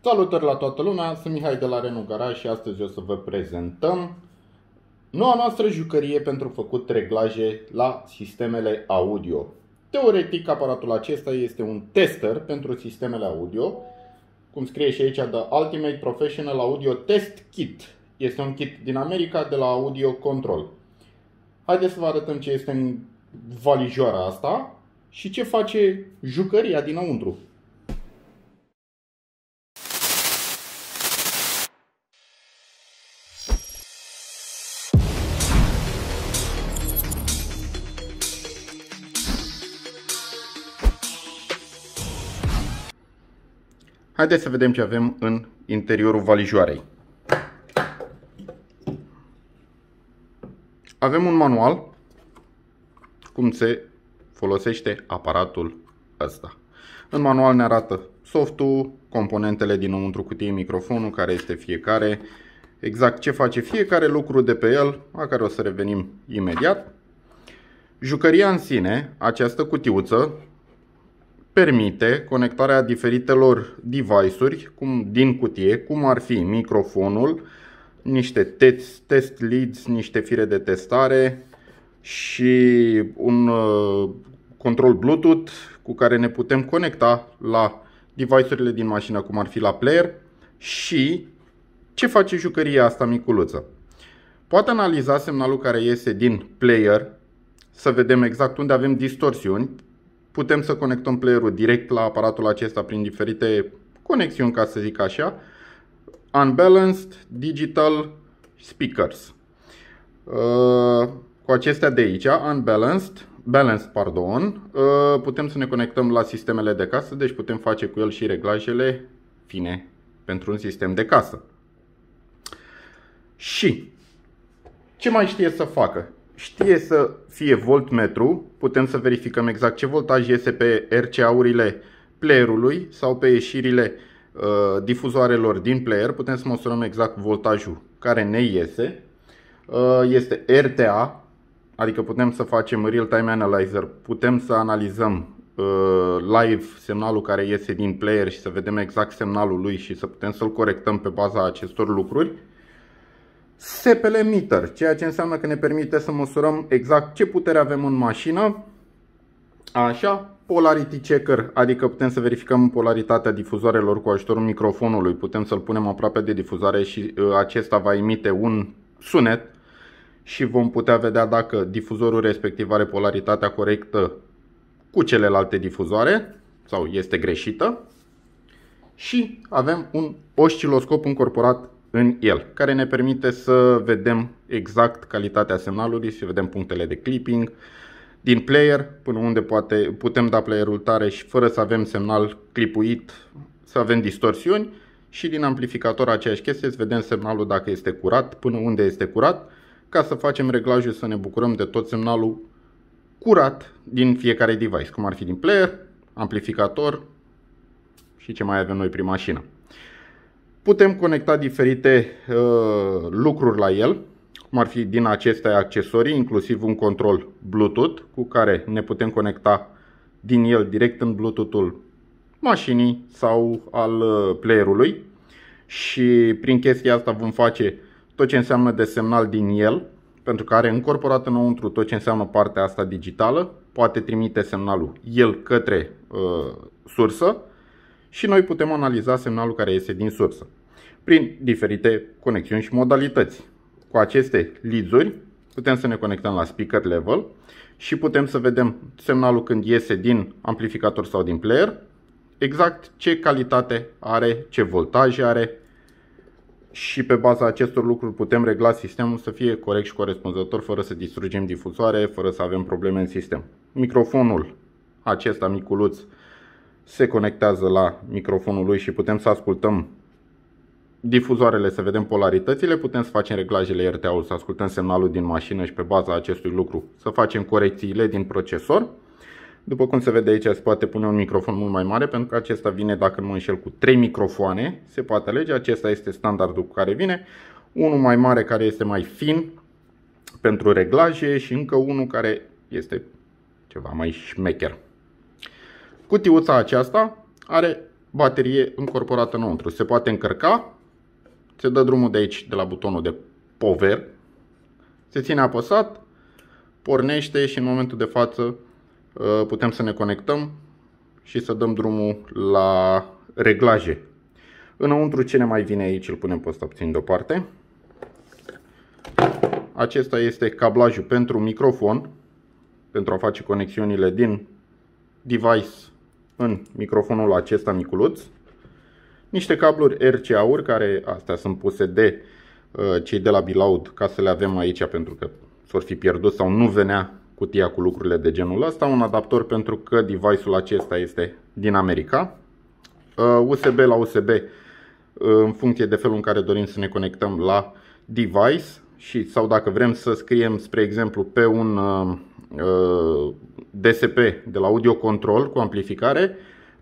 Salutări la toată lumea, sunt Mihai de la Renu Garaj și astăzi o să vă prezentăm noua noastră jucărie pentru făcut reglaje la sistemele audio. Teoretic, aparatul acesta este un tester pentru sistemele audio, cum scrie și aici The Ultimate Professional Audio Test Kit. Este un kit din America de la Audio Control. Haideți să vă arătăm ce este în valijoara asta și ce face jucăria dinăuntru. Haideți să vedem ce avem în interiorul valijoarei. Avem un manual cum se folosește aparatul ăsta. În manual ne arată softul, componentele dinăuntru cutie, microfonul, care este fiecare, exact ce face fiecare lucru de pe el, la care o să revenim imediat. Jucăria în sine, această cutiuță, permite conectarea diferitelor device-uri cum, din cutie, cum ar fi microfonul, niște test, test leads, niște fire de testare și un uh, control Bluetooth cu care ne putem conecta la device-urile din mașină, cum ar fi la player și ce face jucăria asta miculuță. Poate analiza semnalul care iese din player, să vedem exact unde avem distorsiuni, putem să conectăm playerul direct la aparatul acesta prin diferite conexiuni, ca să zic așa, Unbalanced Digital Speakers. Uh, cu acestea de aici, Unbalanced, balanced, pardon, uh, putem să ne conectăm la sistemele de casă, deci putem face cu el și reglajele fine pentru un sistem de casă. Și ce mai știe să facă? știe să fie voltmetru, putem să verificăm exact ce voltaj iese pe RCA-urile playerului sau pe ieșirile uh, difuzoarelor din player, putem să măsurăm exact voltajul care ne iese. Uh, este RTA, adică putem să facem real-time analyzer, putem să analizăm uh, live semnalul care iese din player și să vedem exact semnalul lui și să putem să-l corectăm pe baza acestor lucruri. SPL meter, ceea ce înseamnă că ne permite să măsurăm exact ce putere avem în mașină. Așa, polarity checker, adică putem să verificăm polaritatea difuzoarelor cu ajutorul microfonului, putem să-l punem aproape de difuzare și ă, acesta va emite un sunet și vom putea vedea dacă difuzorul respectiv are polaritatea corectă cu celelalte difuzoare sau este greșită. Și avem un osciloscop încorporat în el, care ne permite să vedem exact calitatea semnalului și vedem punctele de clipping din player, până unde poate, putem da playerul tare și fără să avem semnal clipuit, să avem distorsiuni și din amplificator aceeași chestie, să vedem semnalul dacă este curat, până unde este curat, ca să facem reglajul să ne bucurăm de tot semnalul curat din fiecare device, cum ar fi din player, amplificator și ce mai avem noi prin mașină. Putem conecta diferite uh, lucruri la el, cum ar fi din acestea accesorii, inclusiv un control Bluetooth cu care ne putem conecta din el direct în Bluetooth-ul mașinii sau al uh, playerului și prin chestia asta vom face tot ce înseamnă de semnal din el, pentru că are încorporat înăuntru tot ce înseamnă partea asta digitală, poate trimite semnalul el către uh, sursă și noi putem analiza semnalul care iese din sursă prin diferite conexiuni și modalități. Cu aceste lizuri putem să ne conectăm la speaker level și putem să vedem semnalul când iese din amplificator sau din player, exact ce calitate are, ce voltaj are și pe baza acestor lucruri putem regla sistemul să fie corect și corespunzător fără să distrugem difuzoare, fără să avem probleme în sistem. Microfonul acesta miculuț se conectează la microfonul lui și putem să ascultăm difuzoarele să vedem polaritățile, putem să facem reglajele RTA-ul, să ascultăm semnalul din mașină și pe baza acestui lucru să facem corecțiile din procesor. După cum se vede aici se poate pune un microfon mult mai mare pentru că acesta vine, dacă nu mă înșel, cu 3 microfoane, se poate alege, acesta este standardul cu care vine, unul mai mare care este mai fin pentru reglaje și încă unul care este ceva mai șmecher. Cutiuța aceasta are baterie încorporată înăuntru, se poate încărca se dă drumul de aici, de la butonul de power, se ține apăsat, pornește și în momentul de față uh, putem să ne conectăm și să dăm drumul la reglaje. Înăuntru ce ne mai vine aici, îl punem pe ăsta puțin deoparte. Acesta este cablajul pentru microfon, pentru a face conexiunile din device în microfonul acesta miculuț niște cabluri RCA-uri, care astea sunt puse de uh, cei de la Bilaud ca să le avem aici pentru că s-or fi pierdut sau nu venea cutia cu lucrurile de genul ăsta, un adaptor pentru că device-ul acesta este din America, USB uh, la USB uh, în funcție de felul în care dorim să ne conectăm la device și sau dacă vrem să scriem, spre exemplu, pe un DSP de la audio control cu amplificare,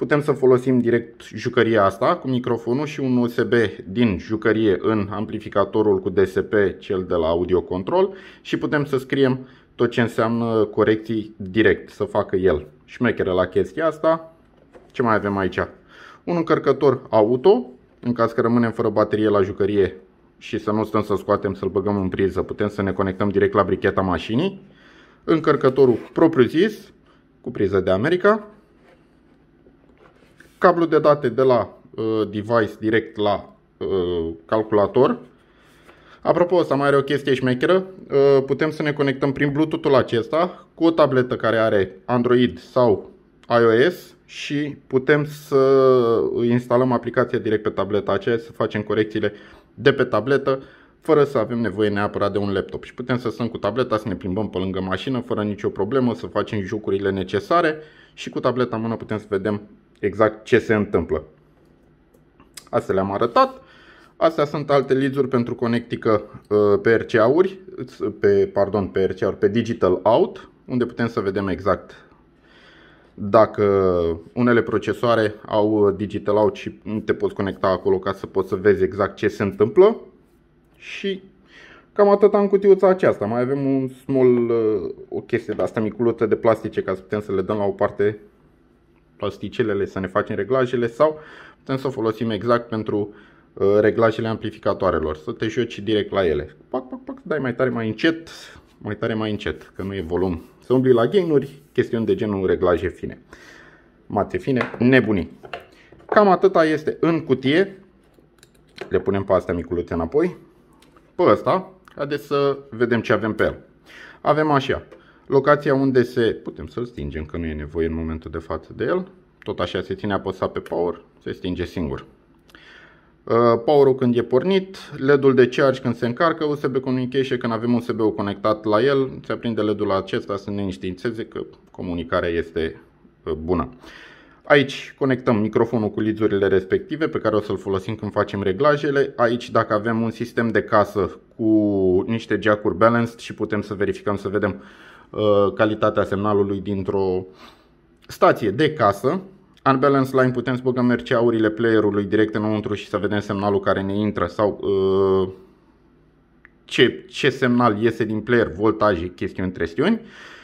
Putem să folosim direct jucăria asta cu microfonul și un USB din jucărie în amplificatorul cu DSP, cel de la audio control și putem să scriem tot ce înseamnă corecții direct, să facă el. Șmechere la chestia asta. Ce mai avem aici? Un încărcător auto, în caz că rămânem fără baterie la jucărie și să nu stăm să scoatem, să-l băgăm în priză, putem să ne conectăm direct la bricheta mașinii. Încărcătorul propriu-zis, cu priză de America, cablu de date de la uh, device direct la uh, calculator. Apropo, asta mai are o chestie șmecheră. Uh, putem să ne conectăm prin Bluetooth-ul acesta cu o tabletă care are Android sau iOS și putem să instalăm aplicația direct pe tableta aceea, să facem corecțiile de pe tabletă, fără să avem nevoie neapărat de un laptop. Și putem să stăm cu tableta, să ne plimbăm pe lângă mașină, fără nicio problemă, să facem jocurile necesare și cu tableta în mână putem să vedem exact ce se întâmplă. Astea le-am arătat. Astea sunt alte leads pentru conectică uh, pe RCA-uri, pe, pardon, pe RCA-uri, pe Digital Out, unde putem să vedem exact dacă unele procesoare au uh, digital out și te poți conecta acolo ca să poți să vezi exact ce se întâmplă și cam atât am cutiuța aceasta. Mai avem un small, uh, o chestie de asta miculută de plastice ca să putem să le dăm la o parte plasticelele să ne facem reglajele sau putem să o folosim exact pentru uh, reglajele amplificatoarelor, să te joci direct la ele. Pac, pac, pac, dai mai tare, mai încet, mai tare, mai încet, că nu e volum. Să umbli la gain-uri, chestiuni de genul reglaje fine. Mate fine, nebunii. Cam atâta este în cutie. Le punem pe astea miculuțe înapoi. Pe ăsta, haideți să vedem ce avem pe el. Avem așa, Locația unde se, putem să-l stingem, că nu e nevoie în momentul de față de el. Tot așa se ține apăsat pe power, se stinge singur. Uh, power-ul când e pornit, LED-ul de charge când se încarcă, USB communication când avem USB-ul conectat la el, se aprinde LED-ul acesta să ne înștiințeze că comunicarea este uh, bună. Aici conectăm microfonul cu lizurile respective pe care o să-l folosim când facem reglajele. Aici dacă avem un sistem de casă cu niște jack-uri balanced și putem să verificăm să vedem Uh, calitatea semnalului dintr-o stație de casă. Unbalance line putem să băgăm RCA-urile playerului direct înăuntru și să vedem semnalul care ne intră sau uh, ce, ce semnal iese din player, voltaje, chestiuni, trestiuni.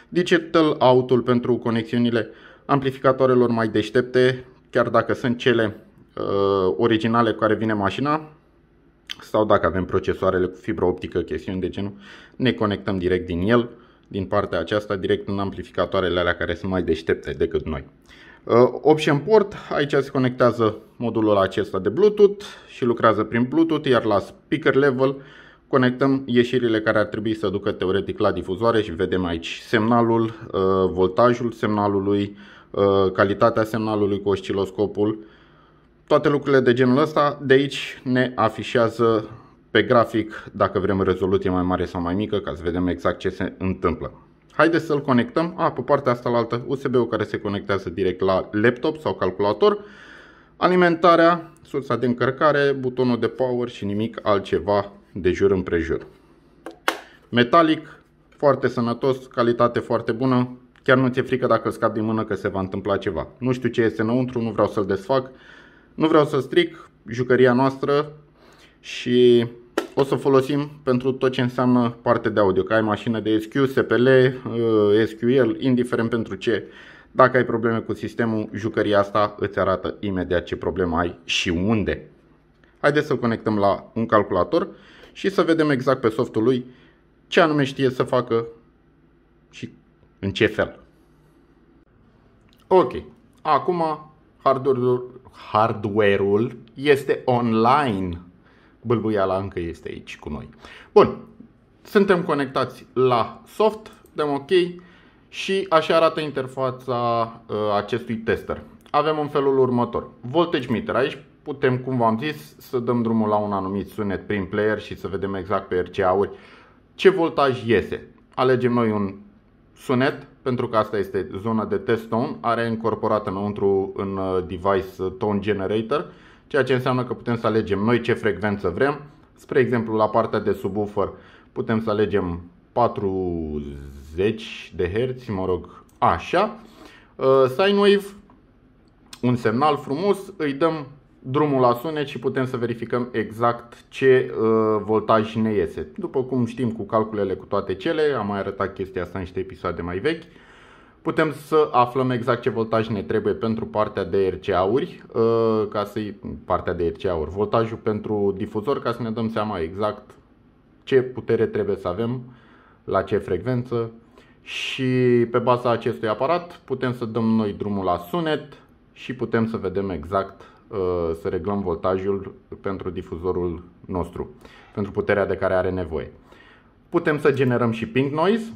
Digital out pentru conexiunile amplificatoarelor mai deștepte, chiar dacă sunt cele uh, originale cu care vine mașina sau dacă avem procesoarele cu fibra optică, chestiuni de genul, ne conectăm direct din el din partea aceasta direct în amplificatoarele alea care sunt mai deștepte decât noi. Uh, option port, aici se conectează modulul acesta de Bluetooth și lucrează prin Bluetooth, iar la speaker level conectăm ieșirile care ar trebui să ducă teoretic la difuzoare și vedem aici semnalul, uh, voltajul semnalului, uh, calitatea semnalului cu osciloscopul, toate lucrurile de genul ăsta. De aici ne afișează pe grafic dacă vrem rezoluție mai mare sau mai mică ca să vedem exact ce se întâmplă. Haideți să-l conectăm, a, pe partea asta la altă, USB-ul care se conectează direct la laptop sau calculator, alimentarea, sursa de încărcare, butonul de power și nimic altceva de jur împrejur. Metalic, foarte sănătos, calitate foarte bună, chiar nu ți-e frică dacă scap din mână că se va întâmpla ceva. Nu știu ce este înăuntru, nu vreau să-l desfac, nu vreau să stric jucăria noastră și o să folosim pentru tot ce înseamnă parte de audio, că ai mașină de SQ, SPL, uh, SQL, indiferent pentru ce. Dacă ai probleme cu sistemul, jucăria asta îți arată imediat ce problemă ai și unde. Haideți să conectăm la un calculator și să vedem exact pe softul lui ce anume știe să facă și în ce fel. Ok, acum hardware-ul este online bâlbâiala încă este aici cu noi. Bun, suntem conectați la soft, dăm OK și așa arată interfața uh, acestui tester. Avem în felul următor, voltage meter, aici putem, cum v-am zis, să dăm drumul la un anumit sunet prin player și să vedem exact pe RCA-uri ce voltaj iese. Alegem noi un sunet, pentru că asta este zona de test tone, are incorporat înăuntru în uh, device uh, tone generator ceea ce înseamnă că putem să alegem noi ce frecvență vrem. Spre exemplu, la partea de subwoofer putem să alegem 40 de Hz, mă rog, așa. Uh, sine wave, un semnal frumos, îi dăm drumul la sunet și putem să verificăm exact ce uh, voltaj ne iese. După cum știm cu calculele cu toate cele, am mai arătat chestia asta în niște episoade mai vechi, putem să aflăm exact ce voltaj ne trebuie pentru partea de RCA-uri, uh, ca să partea de RCA-uri, voltajul pentru difuzor ca să ne dăm seama exact ce putere trebuie să avem, la ce frecvență și pe baza acestui aparat putem să dăm noi drumul la sunet și putem să vedem exact uh, să reglăm voltajul pentru difuzorul nostru, pentru puterea de care are nevoie. Putem să generăm și ping noise,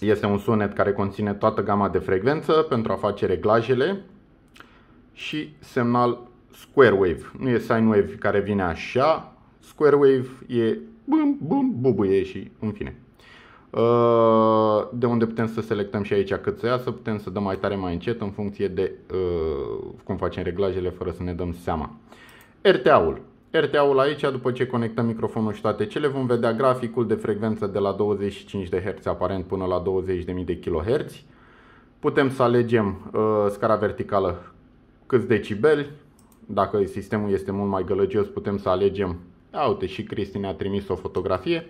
este un sunet care conține toată gama de frecvență pentru a face reglajele și semnal square wave. Nu e sine wave care vine așa, square wave e bum, bum, bubuie și în fine. Uh, de unde putem să selectăm și aici cât să iasă, putem să dăm mai tare, mai încet în funcție de uh, cum facem reglajele fără să ne dăm seama. RTA-ul. RTA-ul aici, după ce conectăm microfonul și toate cele, vom vedea graficul de frecvență de la 25 de Hz aparent până la 20.000 de kHz. Putem să alegem uh, scara verticală câți decibeli. Dacă sistemul este mult mai gălăgios, putem să alegem... A, uite, și Cristi ne-a trimis o fotografie.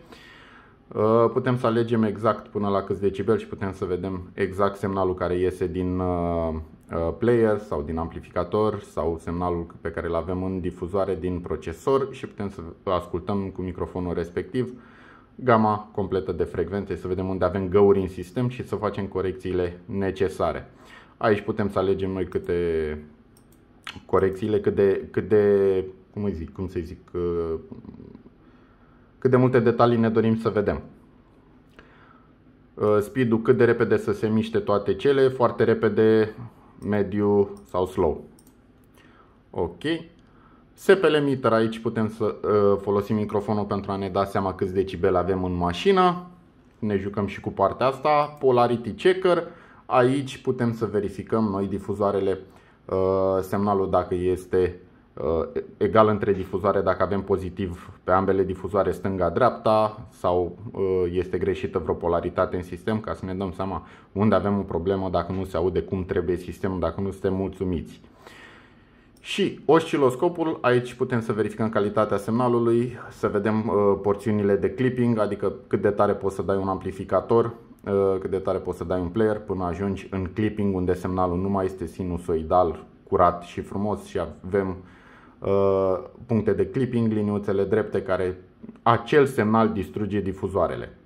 Uh, putem să alegem exact până la câți decibeli și putem să vedem exact semnalul care iese din uh, Uh, player sau din amplificator sau semnalul pe care îl avem în difuzoare din procesor și putem să ascultăm cu microfonul respectiv gama completă de frecvențe, să vedem unde avem găuri în sistem și să facem corecțiile necesare. Aici putem să alegem noi câte corecțiile, cât de, cât de cum, îi zic, cum să zic, uh, cât de multe detalii ne dorim să vedem uh, speed-ul cât de repede să se miște toate cele, foarte repede mediu sau slow. Ok. SPL meter, aici putem să uh, folosim microfonul pentru a ne da seama câți decibel avem în mașină. Ne jucăm și cu partea asta. Polarity checker, aici putem să verificăm noi difuzoarele uh, semnalul dacă este Uh, egal între difuzoare dacă avem pozitiv pe ambele difuzoare stânga-dreapta sau uh, este greșită vreo polaritate în sistem ca să ne dăm seama unde avem o problemă dacă nu se aude cum trebuie sistemul, dacă nu suntem mulțumiți. Și osciloscopul, aici putem să verificăm calitatea semnalului, să vedem uh, porțiunile de clipping, adică cât de tare poți să dai un amplificator, cât de tare poți să dai un player până ajungi în clipping unde semnalul nu mai este sinusoidal, curat și frumos și avem uh, Uh, puncte de clipping, liniuțele drepte care acel semnal distruge difuzoarele.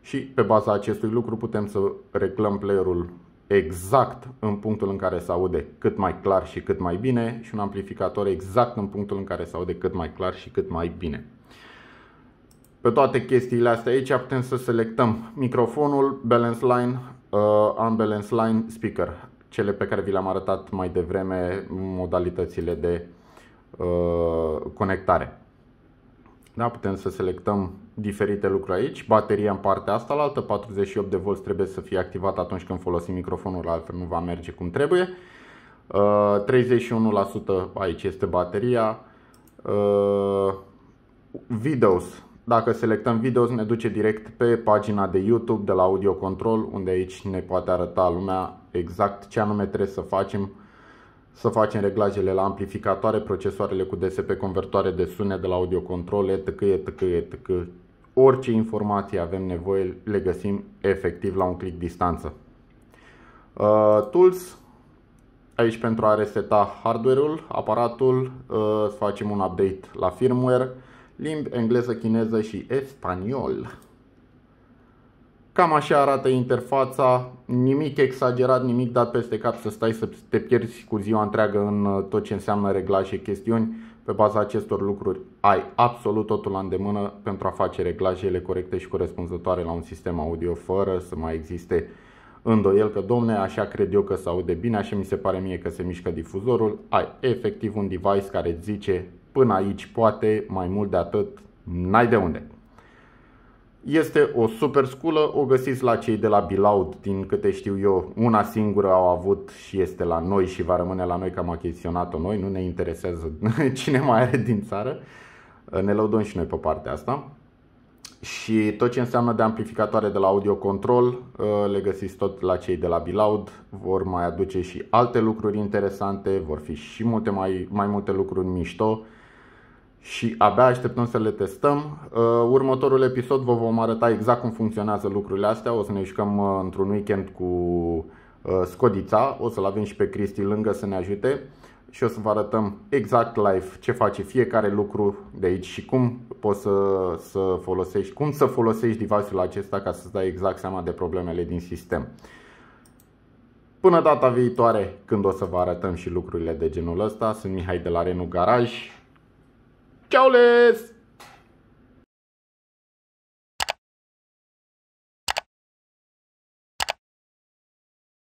Și pe baza acestui lucru putem să reclăm playerul exact în punctul în care se aude cât mai clar și cât mai bine și un amplificator exact în punctul în care se aude cât mai clar și cât mai bine. Pe toate chestiile astea aici putem să selectăm microfonul, balance line, uh, unbalance line, speaker, cele pe care vi le-am arătat mai devreme, modalitățile de Uh, conectare. Da, putem să selectăm diferite lucruri aici. Bateria în partea asta, la altă 48 de V trebuie să fie activată atunci când folosim microfonul, altfel nu va merge cum trebuie. 31% uh, aici este bateria. Uh, videos. Dacă selectăm videos ne duce direct pe pagina de YouTube de la Audio Control, unde aici ne poate arăta lumea exact ce anume trebuie să facem să facem reglajele la amplificatoare, procesoarele cu DSP, convertoare de sunet de la audiocontrol, etc, etc, etc. Orice informație avem nevoie le găsim efectiv la un click distanță. Uh, tools, aici pentru a reseta hardware-ul, aparatul, uh, facem un update la firmware, limbi engleză, chineză și spaniol. Cam așa arată interfața, nimic exagerat, nimic dat peste cap să stai să te pierzi cu ziua întreagă în uh, tot ce înseamnă reglaje, chestiuni. Pe baza acestor lucruri ai absolut totul la îndemână pentru a face reglajele corecte și corespunzătoare la un sistem audio fără să mai existe îndoiel că domne, așa cred eu că se aude bine, așa mi se pare mie că se mișcă difuzorul, ai efectiv un device care zice până aici poate, mai mult de atât, n-ai de unde. Este o super sculă, o găsiți la cei de la Bilaud, din câte știu eu, una singură au avut și este la noi și va rămâne la noi că am achiziționat-o noi, nu ne interesează cine mai are din țară, ne lăudăm și noi pe partea asta. Și tot ce înseamnă de amplificatoare de la Audio Control ă, le găsiți tot la cei de la Bilaud, vor mai aduce și alte lucruri interesante, vor fi și multe mai, mai multe lucruri mișto, și abia așteptăm să le testăm. Uh, următorul episod vă vom arăta exact cum funcționează lucrurile astea. O să ne jucăm uh, într-un weekend cu uh, Scodița, o să-l avem și pe Cristi lângă să ne ajute și o să vă arătăm exact live ce face fiecare lucru de aici și cum poți să, să folosești, cum să folosești device-ul acesta ca să-ți dai exact seama de problemele din sistem. Până data viitoare, când o să vă arătăm și lucrurile de genul ăsta, sunt Mihai de la Renu Garaj Chowless!